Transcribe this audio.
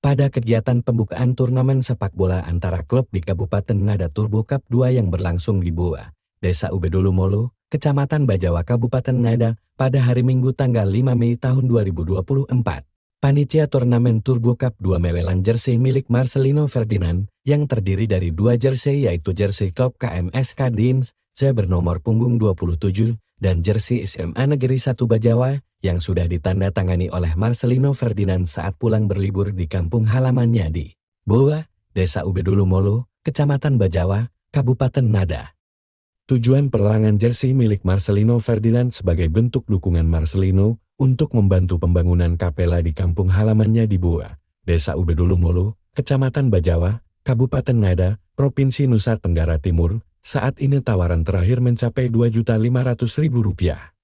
pada kegiatan pembukaan turnamen sepak bola antara klub di Kabupaten Nada Turbo Cup 2 yang berlangsung di Bua, Desa Ubedulu Molo, Kecamatan Bajawa Kabupaten Nada, pada hari Minggu tanggal 5 Mei tahun 2024. Panitia turnamen Turbo Cup 2 melelang jersey milik Marcelino Ferdinand yang terdiri dari dua jersey yaitu jersey klub KMS Kadins, C bernomor punggung 27, dan jersey SMA Negeri 1 Bajawa yang sudah ditandatangani oleh Marcelino Ferdinand saat pulang berlibur di kampung halamannya di Boa, Desa Ubedulu Molo, Kecamatan Bajawa, Kabupaten Nada. Tujuan perlangan jersey milik Marcelino Ferdinand sebagai bentuk dukungan Marcelino untuk membantu pembangunan kapela di kampung halamannya di Boa, Desa Ubedulu Molo, Kecamatan Bajawa, Kabupaten Nada, Provinsi Nusa Tenggara Timur, saat ini tawaran terakhir mencapai Rp2.500.000.